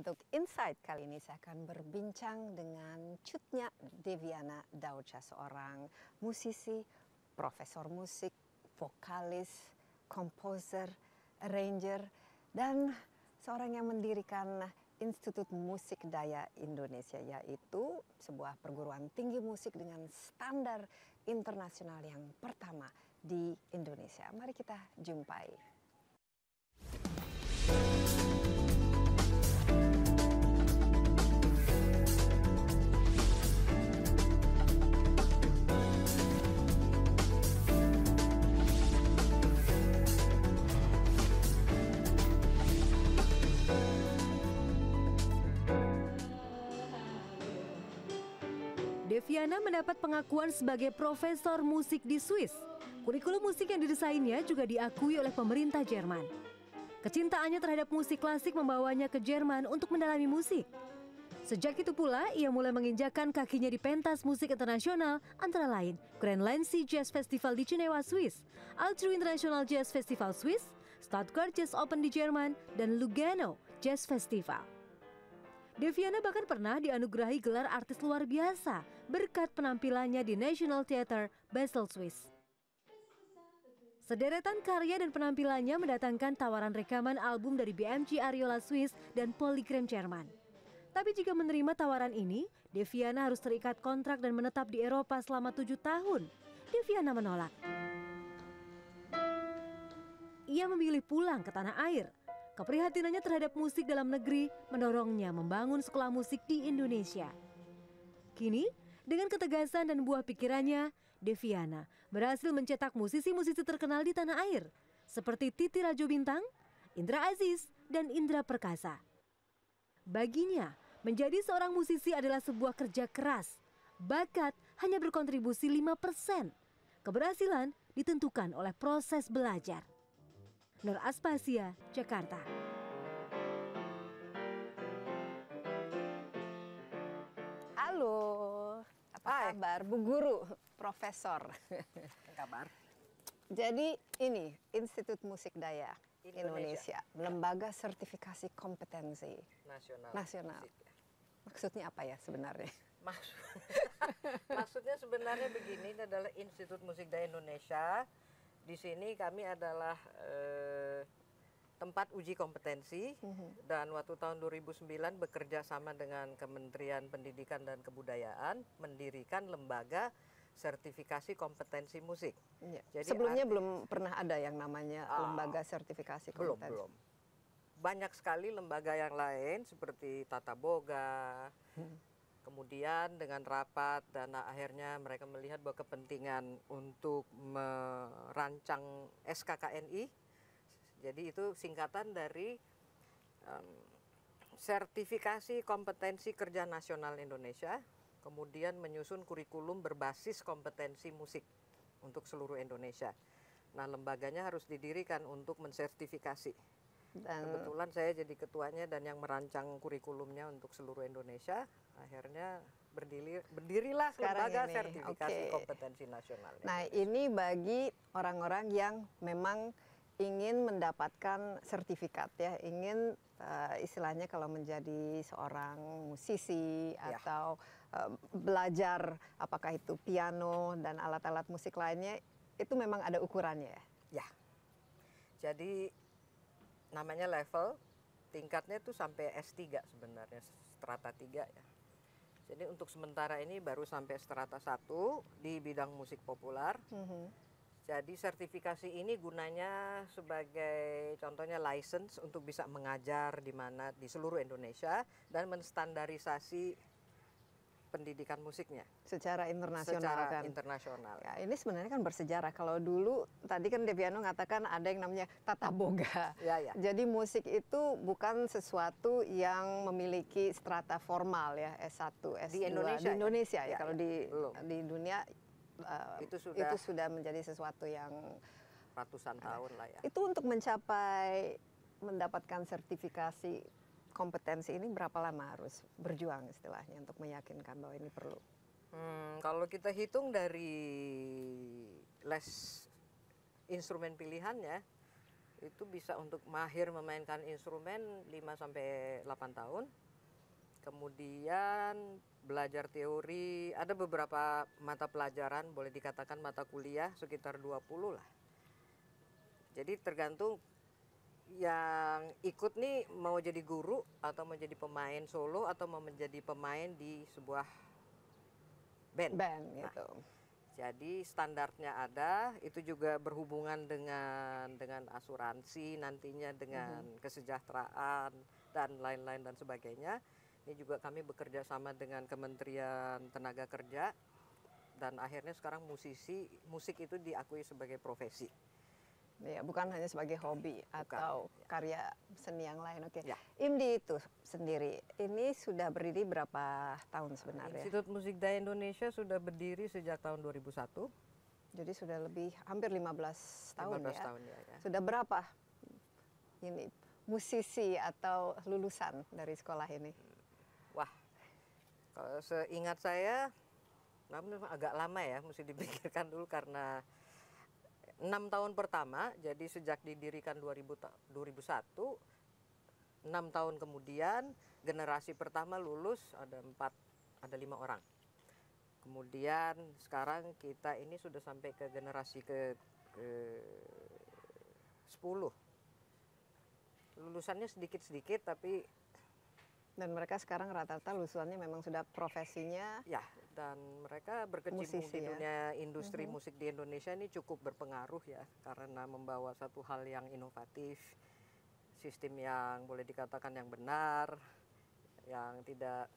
untuk Insight kali ini saya akan berbincang dengan Cutnya Deviana Dauca, seorang musisi, profesor musik, vokalis, komposer, arranger, dan seorang yang mendirikan Institut Musik Daya Indonesia yaitu sebuah perguruan tinggi musik dengan standar internasional yang pertama di Indonesia. Mari kita jumpai Diana mendapat pengakuan sebagai profesor musik di Swiss. Kurikulum musik yang didesainnya juga diakui oleh pemerintah Jerman. Kecintaannya terhadap musik klasik membawanya ke Jerman untuk mendalami musik. Sejak itu pula, ia mulai menginjakan kakinya di pentas musik internasional, antara lain Grand Lancy Jazz Festival di Jenewa, Swiss, Altru International Jazz Festival Swiss, Stuttgart Jazz Open di Jerman, dan Lugano Jazz Festival. Deviana bahkan pernah dianugerahi gelar artis luar biasa berkat penampilannya di National Theater Basel, Swiss. Sederetan karya dan penampilannya mendatangkan tawaran rekaman album dari BMG Ariola Swiss dan Polygram Jerman. Tapi jika menerima tawaran ini, Deviana harus terikat kontrak dan menetap di Eropa selama tujuh tahun. Deviana menolak. Ia memilih pulang ke tanah air. Keprihatinannya terhadap musik dalam negeri mendorongnya membangun sekolah musik di Indonesia. Kini, dengan ketegasan dan buah pikirannya, Deviana berhasil mencetak musisi-musisi terkenal di tanah air, seperti Titi Rajo Bintang, Indra Aziz, dan Indra Perkasa. Baginya, menjadi seorang musisi adalah sebuah kerja keras. Bakat hanya berkontribusi 5%. Keberhasilan ditentukan oleh proses belajar. Nur Aspasia, Jakarta. kabar Bu Guru, Profesor? kabar? Jadi ini Institut Musik Daya Indonesia, Indonesia. Lembaga Sertifikasi Kompetensi Nasional. Nasional. Ya. Maksudnya apa ya sebenarnya? Maksud, maksudnya sebenarnya begini, ini adalah Institut Musik Daya Indonesia. Di sini kami adalah eh, tempat uji kompetensi mm-hmm. dan waktu tahun 2009 bekerja sama dengan Kementerian Pendidikan dan Kebudayaan mendirikan lembaga sertifikasi kompetensi musik. Ya. Jadi sebelumnya belum pernah ada yang namanya uh, lembaga sertifikasi kompetensi. Belum, belum. Banyak sekali lembaga yang lain seperti Tata Boga. Hmm. Kemudian dengan rapat dan akhirnya mereka melihat bahwa kepentingan untuk merancang SKKNI jadi itu singkatan dari um, sertifikasi kompetensi kerja nasional Indonesia, kemudian menyusun kurikulum berbasis kompetensi musik untuk seluruh Indonesia. Nah, lembaganya harus didirikan untuk mensertifikasi. Dan kebetulan saya jadi ketuanya dan yang merancang kurikulumnya untuk seluruh Indonesia. Akhirnya berdiri, berdirilah Sekarang lembaga ini. sertifikasi okay. kompetensi nasional. Nah, ini bagi orang-orang yang memang ingin mendapatkan sertifikat ya ingin eh, istilahnya kalau menjadi seorang musisi ya. atau eh, belajar apakah itu piano dan alat alat musik lainnya itu memang ada ukurannya ya ya jadi namanya level tingkatnya tuh sampai S3 sebenarnya strata 3 ya jadi untuk sementara ini baru sampai strata 1 di bidang musik populer mm -hmm jadi sertifikasi ini gunanya sebagai contohnya license untuk bisa mengajar di mana di seluruh Indonesia dan menstandarisasi pendidikan musiknya secara internasional secara kan. internasional. Ya, ini sebenarnya kan bersejarah. Kalau dulu tadi kan Deviano mengatakan ada yang namanya tata boga. Ya, ya. Jadi musik itu bukan sesuatu yang memiliki strata formal ya S1, S2 di Indonesia. Di ya? Indonesia ya, ya, kalau ya. di di dunia Eh, itu sudah menjadi sesuatu yang ratusan tahun lah ya. Itu untuk mencapai mendapatkan sertifikasi kompetensi ini berapa lama harus berjuang istilahnya untuk meyakinkan bahwa ini perlu? Hmm, kalau kita hitung dari les instrumen pilihannya itu bisa untuk mahir memainkan instrumen 5 sampai 8 tahun. Kemudian belajar teori, ada beberapa mata pelajaran, boleh dikatakan mata kuliah sekitar 20 lah. Jadi tergantung yang ikut nih mau jadi guru atau mau jadi pemain solo atau mau menjadi pemain di sebuah band. Band nah, gitu. Jadi standarnya ada, itu juga berhubungan dengan dengan asuransi nantinya dengan mm -hmm. kesejahteraan dan lain-lain dan sebagainya ini juga kami bekerja sama dengan Kementerian Tenaga Kerja dan akhirnya sekarang musisi musik itu diakui sebagai profesi. Ya, bukan hanya sebagai hobi bukan. atau ya. karya seni yang lain. Oke. Okay. Ya. IMDI itu sendiri ini sudah berdiri berapa tahun sebenarnya? Institut Musik Daya Indonesia sudah berdiri sejak tahun 2001. Jadi sudah lebih hampir 15 tahun 15 ya. tahun ya, ya. Sudah berapa ini musisi atau lulusan dari sekolah ini? Kalau seingat saya, namun agak lama ya, mesti dipikirkan dulu karena enam tahun pertama, jadi sejak didirikan 2000, 2001, enam tahun kemudian generasi pertama lulus ada empat, ada lima orang. Kemudian sekarang kita ini sudah sampai ke generasi ke, ke 10. Lulusannya sedikit-sedikit tapi dan mereka sekarang rata-rata lulusannya memang sudah profesinya ya dan mereka berkecimpung di ya. dunia industri mm-hmm. musik di Indonesia ini cukup berpengaruh ya karena membawa satu hal yang inovatif sistem yang boleh dikatakan yang benar yang tidak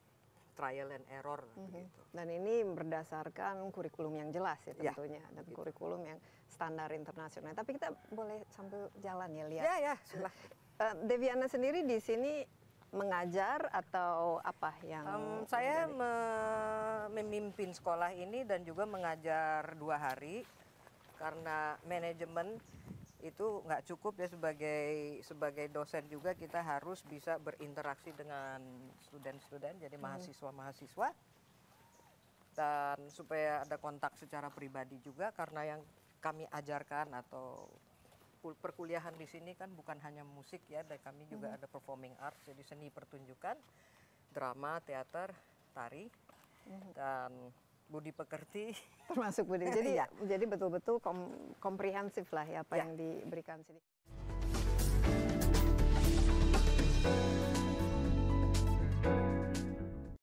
trial and error mm begitu. Dan ini berdasarkan kurikulum yang jelas ya, ya tentunya ya, dan kurikulum yang standar internasional. Tapi kita boleh sambil jalan ya lihat. Ya ya, sudah eh, Deviana sendiri di sini mengajar atau apa yang um, saya me memimpin sekolah ini dan juga mengajar dua hari karena manajemen itu nggak cukup ya sebagai sebagai dosen juga kita harus bisa berinteraksi dengan student-student jadi hmm. mahasiswa-mahasiswa dan supaya ada kontak secara pribadi juga karena yang kami ajarkan atau perkuliahan di sini kan bukan hanya musik ya, dan kami juga hmm. ada performing arts, jadi seni pertunjukan, drama, teater, tari, hmm. dan budi pekerti termasuk budi jadi ya jadi betul-betul kom komprehensif lah ya apa ya. yang diberikan sini.